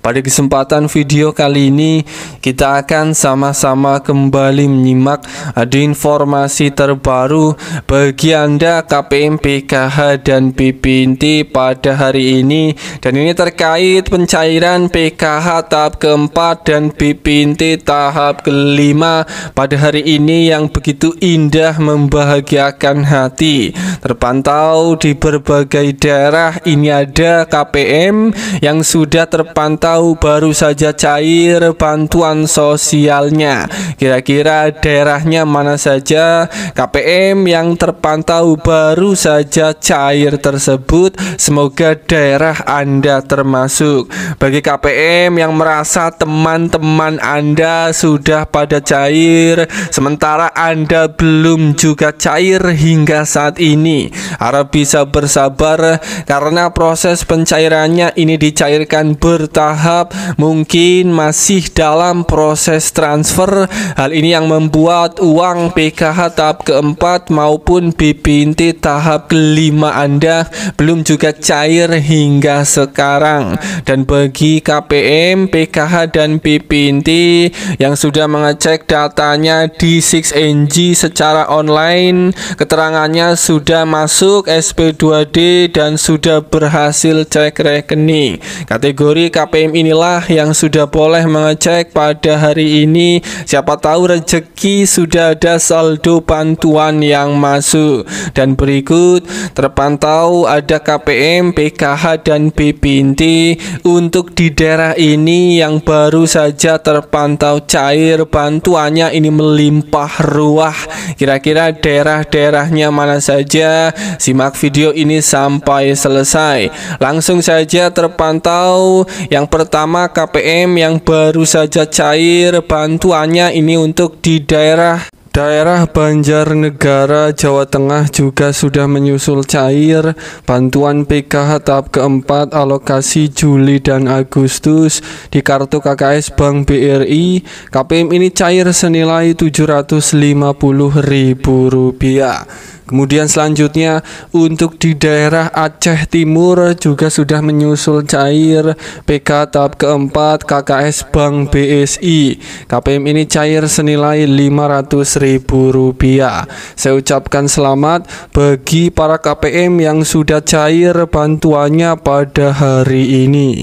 Pada kesempatan video kali ini kita akan sama-sama kembali menyimak ada informasi terbaru bagi Anda KPM PKH dan PPNT pada hari ini dan ini terkait pencairan PKH tahap keempat dan PPNT tahap kelima pada hari ini yang begitu indah membahagiakan hati terpantau di berbagai daerah ini ada KPM yang sudah terpantau atau baru saja cair bantuan sosialnya? Kira-kira daerahnya mana saja KPM yang terpantau baru saja cair tersebut? Semoga daerah Anda termasuk. Bagi KPM yang merasa teman-teman Anda sudah pada cair, sementara Anda belum juga cair hingga saat ini, harap bisa bersabar karena proses pencairannya ini dicairkan bertahap mungkin masih dalam proses transfer. Hal ini yang membuat uang PKH tahap keempat maupun BPNT tahap kelima Anda belum juga cair hingga sekarang. Dan bagi KPM, PKH dan BPNT yang sudah mengecek datanya di 6NG secara online, keterangannya sudah masuk SP2D dan sudah berhasil cek rekening. Kategori KPM game inilah yang sudah boleh mengecek pada hari ini Siapa tahu rezeki sudah ada saldo bantuan yang masuk Dan berikut terpantau ada KPM, PKH, dan BPNT Untuk di daerah ini yang baru saja terpantau cair Bantuannya ini melimpah ruah Kira-kira daerah-daerahnya mana saja Simak video ini sampai selesai Langsung saja terpantau yang pertama pertama KPM yang baru saja cair bantuannya ini untuk di daerah Daerah Banjarnegara, Jawa Tengah juga sudah menyusul cair bantuan PKH tahap keempat alokasi Juli dan Agustus di kartu KKS Bank BRI. KPM ini cair senilai Rp750.000. Kemudian selanjutnya untuk di daerah Aceh Timur juga sudah menyusul cair PK tahap keempat KKS Bank BSI. KPM ini cair senilai Rp500.000. Saya ucapkan selamat bagi para KPM yang sudah cair bantuannya pada hari ini.